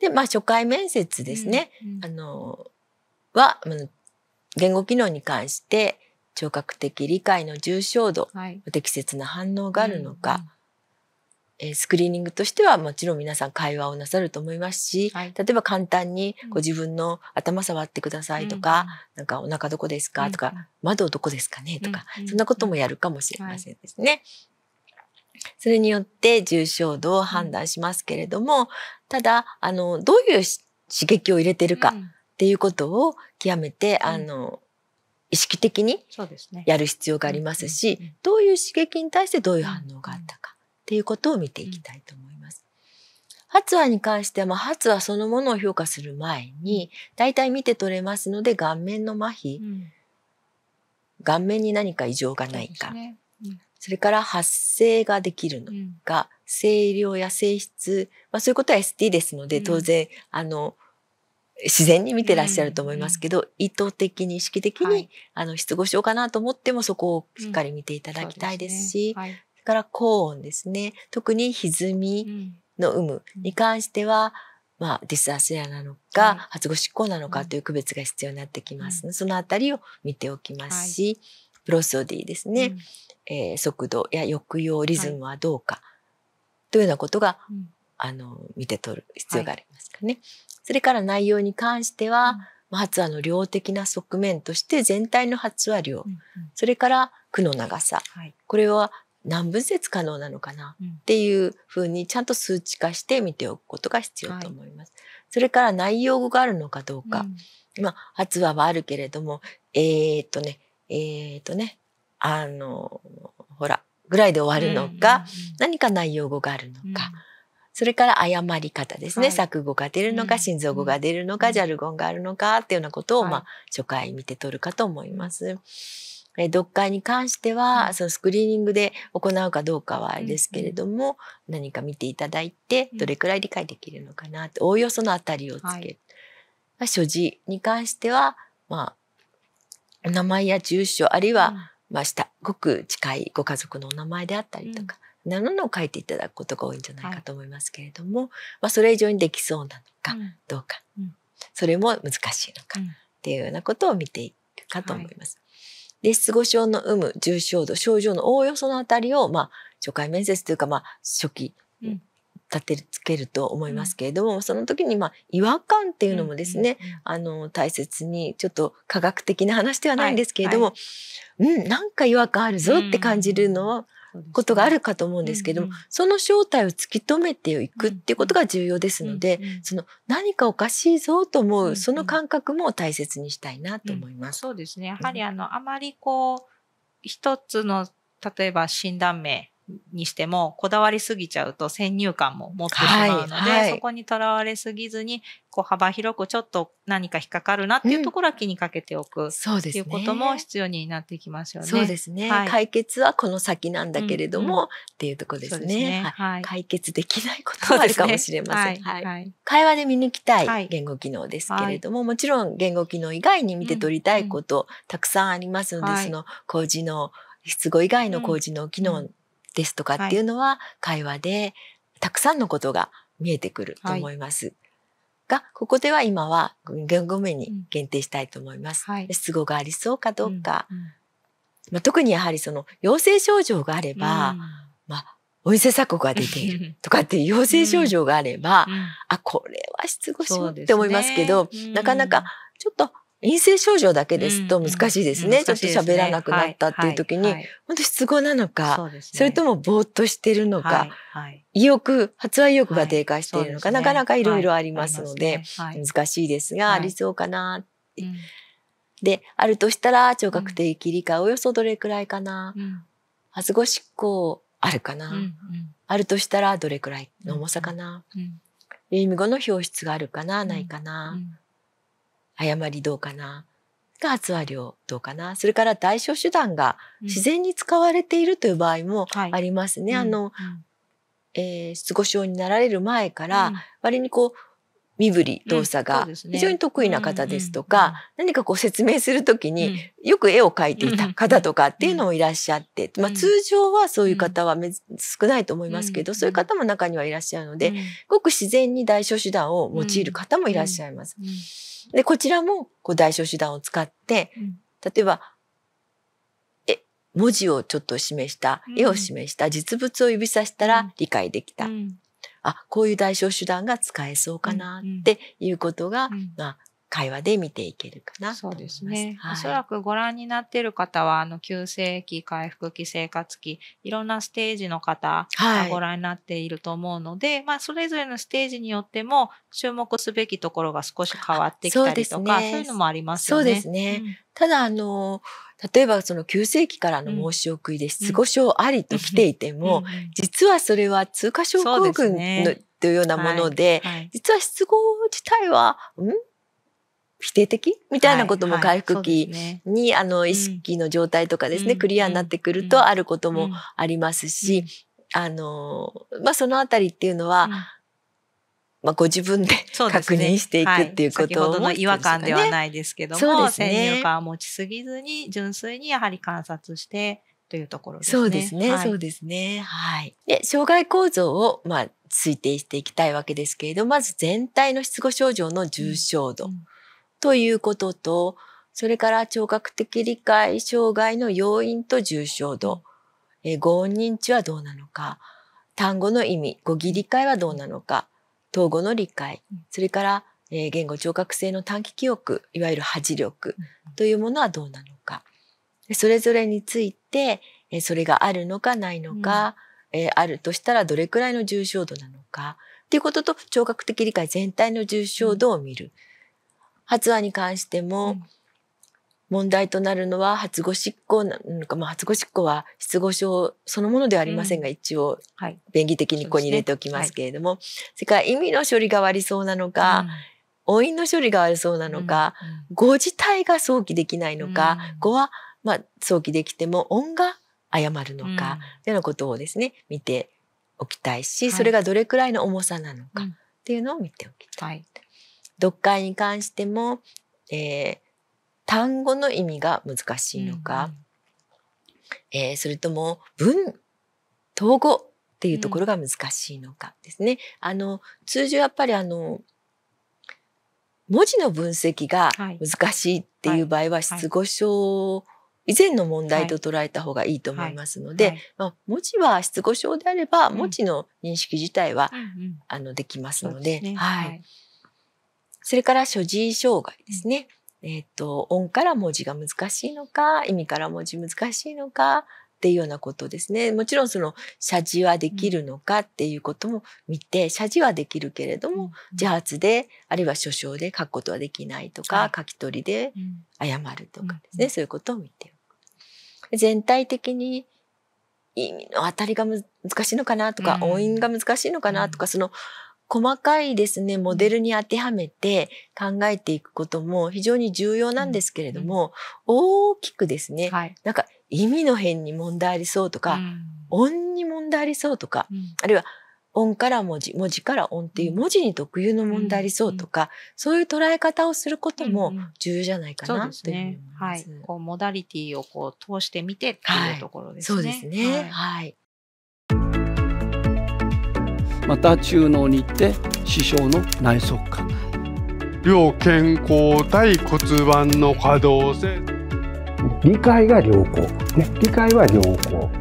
で、まあ、初回面接ですね。うんうん、あの、は、言語機能に関して、聴覚的理解の重症度、はい、適切な反応があるのか、うんうんえスクリーニングとしてはもちろん皆さん会話をなさると思いますし、はい、例えば簡単にご自分の頭触ってくださいとか、うん、なんかお腹どこですかとか、うん、窓どこですかねとか、うん、そんなこともやるかもしれませんですね。はい、それによって重症度を判断しますけれども、ただ、あの、どういう刺激を入れてるかっていうことを極めて、うん、あの、意識的にやる必要がありますし、うすね、どういう刺激に対してどういう反応があったかっていうことを見ていきたいと思います。発話に関しては、まあ、発話そのものを評価する前に、大体見て取れますので、顔面の麻痺、うん、顔面に何か異常がないか、そねうん、それから発声ができるのか、声量や性質、まあ、そういうことは ST ですので、当然、あの自然に見てらっしゃると思いますけど、うん、意図的に意識的に、はい、あの失語症かなと思ってもそこをしっかり見ていただきたいですし、うんそ、ねはい、それから高音ですね特に歪みの有無に関しては、まあ、ディスアセアなのか、発語執行なのかという区別が必要になってきます、ね、そのあたりを見ておきますし、プロソディですね、えー、速度や抑揚リズムはどうか、というようなことが、うん、あの見て取る必要がありますかね。はい、それから内容に関しては、うんまあ、発話の量的な側面として全体の発話量、うんうん、それから句の長さ、はい、これは何分節可能なのかなっていうふうにちゃんと数値化して見ておくことが必要と思います。はい、それから内容語があるのかどうか、うん、まあ発話はあるけれどもえー、っとねえー、っとねあのほらぐらいで終わるのか、何か内容語があるのか。それから誤り方ですね、はい、錯誤が出るのか、心臓語が出るのか、ジャルゴンがあるのかっていうようなことを、はい、まあ、初回見て取るかと思います。え読解に関しては、そのスクリーニングで行うかどうかはあれですけれども、うん、何か見ていただいてどれくらい理解できるのかなっておおよそのあたりをつける。はいま所持に関しては、まあ、名前や住所あるいはましたごく近いご家族のお名前であったりとか、うん、なのを書いていただくことが多いんじゃないかと思いますけれども、はい、まあ、それ以上にできそうなのかどうか、うん、それも難しいのかっていうようなことを見ていくかと思います。はい、で失語症の有無重症度症状のおおよそのあたりを、まあ、初回面接というか、まあ、初期立てつけると思いますけれども、うん、その時にまあ違和感っていうのもですね、うんうん、あの大切にちょっと科学的な話ではないんですけれども、はいはい、うんなんか違和感あるぞって感じるのは、ことがあるかと思うんですけども、うんうん、その正体を突き止めていくっていうことが重要ですので、うんうん、その何かおかしいぞと思う、その感覚も大切にしたいなと思います。うんそうですね。やはりあの、あまりこう、一つの、例えば診断名にしてもこだわりすぎちゃうと先入観も持ってしまうので、はいはい、そこにとらわれすぎずにこう幅広くちょっと何か引っかかるなっていうところは気にかけておく、うん、そうですね、いうことも必要になってきますよね。そうですね、はい、解決はこの先なんだけれども、うんうん、っていうところですね。すねはい、解決できないこともあるかもしれません。ね、はい、はい、会話で見抜きたい言語機能ですけれども、もちろん言語機能以外に見て取りたいこと、たくさんありますので、その高次の失語以外の高次の機能、ですとかっていうのは、会話でたくさんのことが見えてくると思います。はい、が、ここでは今は言語面に限定したいと思います。うんはい、語がありそうかどうか。うんうん、まあ、特にやはりその陽性症状があれば、うん、まあ、お店鎖国が出ているとかっていう陽性症状があれば、うん、あ、これは失語しようって思いますけど、ね、なかなかちょっと陰性症状だけですと難しいですね。うん、ちょっと喋らなくなったっていう時に、本当失語なのか、それともぼーっとしてるのか、意欲、発話意欲が低下しているのか、なかなかいろいろありますので、難しいですが、ありそうかなで、あるとしたら、聴覚的理解およそどれくらいかな。発語執行あるかな。あるとしたら、どれくらいの重さかな。意味語の表出があるかな、ないかな。誤りどうかなが発話量どうかなそれから代償手段が自然に使われているという場合もありますね。はい、あの、うん、えー、失語症になられる前から、割にこう身振り動作が非常に得意な方ですとか、何かこう説明するときによく絵を描いていた方とかっていうのもいらっしゃって、まあ、通常はそういう方は少ないと思いますけど、そういう方も中にはいらっしゃるので、ごく自然に代償手段を用いる方もいらっしゃいます。で、こちらもこう代償手段を使って、うん、例えば、え、文字をちょっと示した、絵を示した、実物を指さしたら理解できた。あ、こういう代償手段が使えそうかなっていうことが、まあ、会話で見ていけるかなそうですね、はい、おそらくご覧になっている方はあの急性期回復期生活期いろんなステージの方がご覧になっていると思うので、はい、まあ、それぞれのステージによっても注目すべきところが少し変わってきたりとかそう、ね,、いうのもありますよね。そうですね、うん、ただあの例えばその急性期からの申し送りで失語症ありと来ていても、うん実はそれは通過症候群のというようなもので、はいはい、実は失語自体は、ん否定的みたいなことも回復期に、あの、意識の状態とかですね、クリアになってくるとあることもありますし、あの、まあ、そのあたりっていうのは、まあ、ご自分で確認していくっていうこと、ねはい、ほどの違和感ではないですけども、ね、先入観を持ちすぎずに純粋にやはり観察してというところですね。そうですね、はい、そうですね。はい。で、障害構造を、まあ、推定していきたいわけですけれど、まず全体の失語症状の重症度。うんうんということと、それから聴覚的理解障害の要因と重症度、えー、語音認知はどうなのか、単語の意味、語義理解はどうなのか、統合の理解、それから、え言語聴覚性の短期記憶、いわゆる恥力というものはどうなのか、それぞれについて、えそれがあるのかないのか、うん、えあるとしたらどれくらいの重症度なのか、ということと聴覚的理解全体の重症度を見る。うん発話に関しても、問題となるのは発語執行なのか、まあ、発語執行は失語症そのものではありませんが、うん、一応、はい、便宜的にここに入れておきますけれども、それ、ねはい、から意味の処理が悪そうなのか、うん、音の処理が悪そうなのか、うん、語自体が想起できないのか、語は、まあ、想起できても音が誤るのか、というようなことをですね見ておきたいし、はい、それがどれくらいの重さなのかっていうのを見ておきたい読解に関しても、えー、単語の意味が難しいのか、うん、えー、それとも文統語っていうところが難しいのかですね。うん、あの通常やっぱりあの文字の分析が難しいっていう場合は失語症以前の問題と捉えた方がいいと思いますので、まあ、文字は失語症であれば文字の認識自体は、あのできますので、はいそれから所持障害ですね。えっ、ー、と、音から文字が難しいのか、意味から文字難しいのか、っていうようなことですね。もちろんその写字はできるのかっていうことも見て、写字はできるけれども、自発で、あるいは書書で書くことはできないとか、書き取りで謝るとかですね、そういうことを見てく。全体的に意味の当たりが難しいのかなとか、音韻が難しいのかなとか、その細かいですね、モデルに当てはめて考えていくことも非常に重要なんですけれども、うん、大きくですね、はい、なんか意味の変に問題ありそうとか、うん、音に問題ありそうとか、うん、あるいは音から文字、文字から音っていう文字に特有の問題ありそうとか、そういう捉え方をすることも重要じゃないかなというう、ね、はい。こう、モダリティをこう通してみてっていうところですね。はい、そうですね。はい、はいまた中脳に行って師匠の内側管両健康対骨盤の可動性理解が良好、ね、理解は良好